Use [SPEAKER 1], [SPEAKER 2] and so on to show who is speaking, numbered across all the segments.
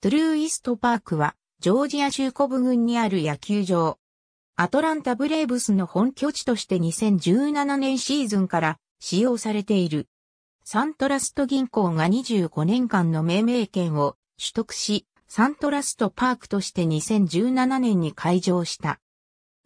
[SPEAKER 1] トゥルーイストパークは、ジョージア州コブ郡にある野球場。アトランタブレーブスの本拠地として2017年シーズンから使用されている。サントラスト銀行が25年間の命名権を取得し、サントラストパークとして2017年に開場した。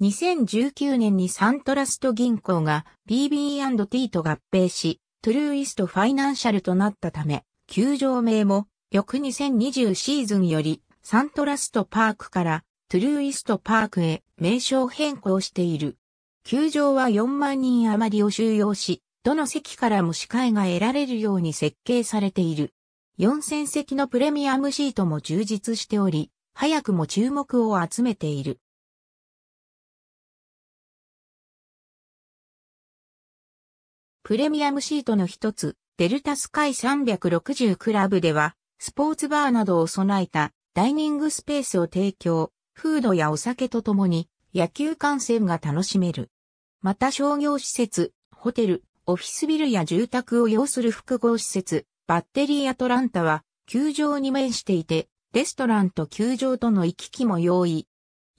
[SPEAKER 1] 2019年にサントラスト銀行が BB&T と合併し、トゥルーイストファイナンシャルとなったため、球場名も翌2020シーズンよりサントラストパークからトゥルーイストパークへ名称変更している。球場は4万人余りを収容し、どの席からも視界が得られるように設計されている。4000席のプレミアムシートも充実しており、早くも注目を集めている。プレミアムシートの一つ、デルタスカイ360クラブでは、スポーツバーなどを備えたダイニングスペースを提供、フードやお酒とともに野球観戦が楽しめる。また商業施設、ホテル、オフィスビルや住宅を要する複合施設、バッテリーアトランタは、球場に面していて、レストランと球場との行き来も容易。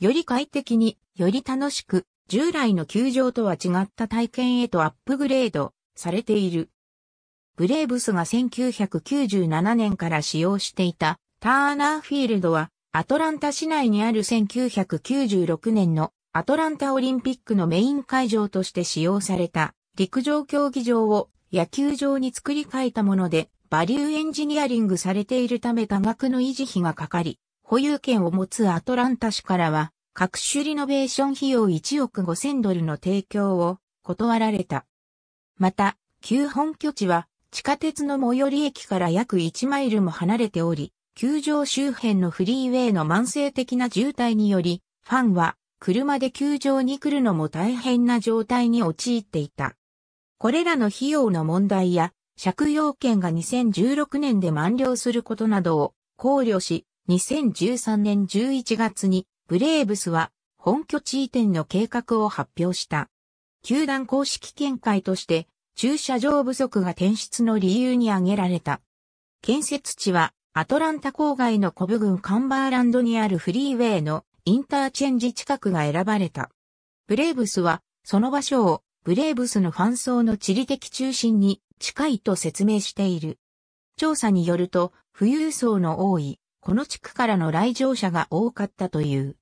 [SPEAKER 1] より快適に、より楽しく、従来の球場とは違った体験へとアップグレードされている。ブレーブスが1997年から使用していたターナーフィールドはアトランタ市内にある1996年のアトランタオリンピックのメイン会場として使用された陸上競技場を野球場に作り変えたものでバリューエンジニアリングされているため多額の維持費がかかり、保有権を持つアトランタ市からは各種リノベーション費用1億5000ドルの提供を断られた。また、旧本拠地は地下鉄の最寄り駅から約1マイルも離れており、球場周辺のフリーウェイの慢性的な渋滞により、ファンは車で球場に来るのも大変な状態に陥っていた。これらの費用の問題や、借用権が2016年で満了することなどを考慮し、2013年11月にブレーブスは本拠地移転の計画を発表した。球団公式見解として駐車場不足が転出の理由に挙げられた。建設地はアトランタ郊外のコブ郡カンバーランドにあるフリーウェイのインターチェンジ近くが選ばれた。ブレーブスはその場所をブレーブスのファン層の地理的中心に近いと説明している。調査によると富裕層の多いこの地区からの来場者が多かったという。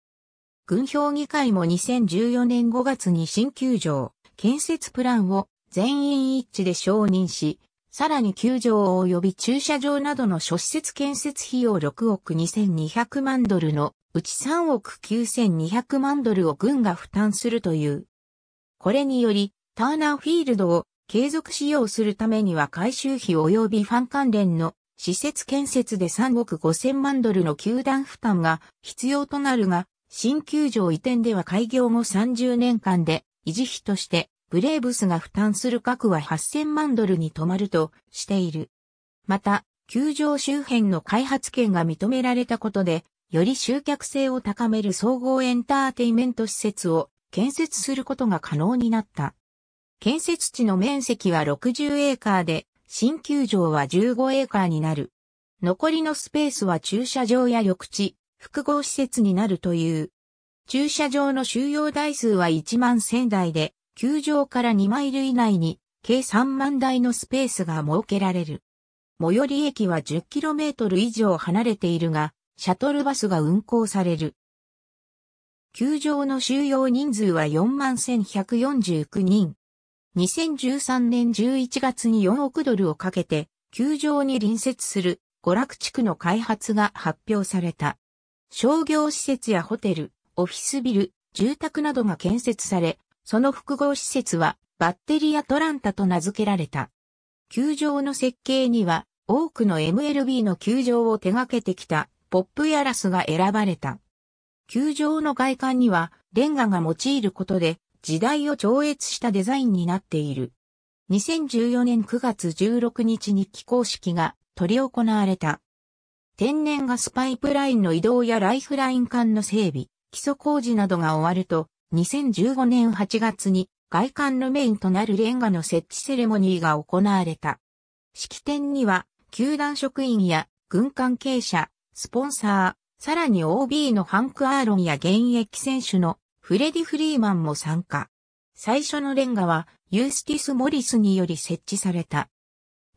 [SPEAKER 1] 軍評議会も2014年5月に新球場建設プランを全員一致で承認し、さらに球場及び駐車場などの諸施設建設費用6億2200万ドルのうち3億9200万ドルを軍が負担するという。これにより、ターナーフィールドを継続使用するためには改修費及びファン関連の施設建設で3億5000万ドルの球団負担が必要となるが、新球場移転では開業後30年間で維持費としてブレーブスが負担する額は8000万ドルに止まるとしている。また、球場周辺の開発権が認められたことで、より集客性を高める総合エンターテイメント施設を建設することが可能になった。建設地の面積は60エーカーで、新球場は15エーカーになる。残りのスペースは駐車場や緑地、複合施設になるという。駐車場の収容台数は1万1000台で、球場から2マイル以内に計3万台のスペースが設けられる。最寄り駅は 10km 以上離れているが、シャトルバスが運行される。球場の収容人数は41,149人。2013年11月に4億ドルをかけて、球場に隣接する娯楽地区の開発が発表された。商業施設やホテル、オフィスビル、住宅などが建設され、その複合施設はバッテリアトランタと名付けられた。球場の設計には多くの MLB の球場を手掛けてきたポップヤラスが選ばれた。球場の外観にはレンガが用いることで時代を超越したデザインになっている。2014年9月16日に起工式が執り行われた。天然ガスパイプラインの移動やライフライン管の整備、基礎工事などが終わると、2015年8月に外観のメインとなるレンガの設置セレモニーが行われた。式典には、球団職員や軍関係者、スポンサー、さらに OB のハンク・アーロンや現役選手のフレディ・フリーマンも参加。最初のレンガはユースティス・モリスにより設置された。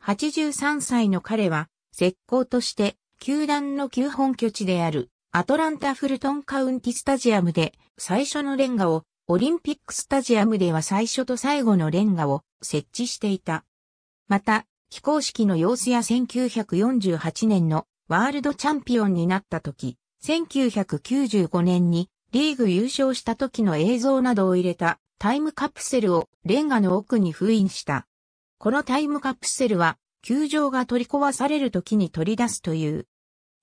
[SPEAKER 1] 83歳の彼は、石膏として、球団の旧本拠地であるアトランタ・フルトン・カウンティ・スタジアムで最初のレンガを、オリンピック・スタジアムでは最初と最後のレンガを設置していた。また、非公式の様子や1948年のワールドチャンピオンになった時、1995年にリーグ優勝した時の映像などを入れたタイムカプセルをレンガの奥に封印した。このタイムカプセルは球場が取り壊される時に取り出すという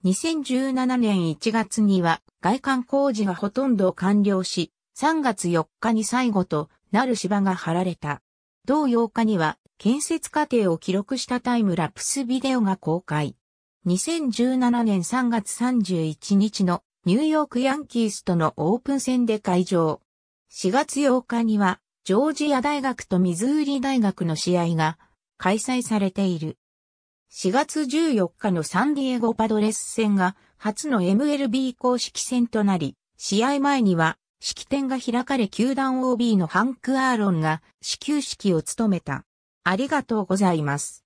[SPEAKER 1] 2017年1月には外観工事がほとんど完了し、3月4日に最後となる芝が張られた。同8日には建設過程を記録したタイムラプスビデオが公開。2017年3月31日のニューヨークヤンキースとのオープン戦で会場。4月8日にはジョージア大学とミズーリ大学の試合が開催されている。4月14日のサンディエゴパドレス戦が初の MLB 公式戦となり、試合前には式典が開かれ球団 OB のハンク・アーロンが始球式を務めた。ありがとうございます。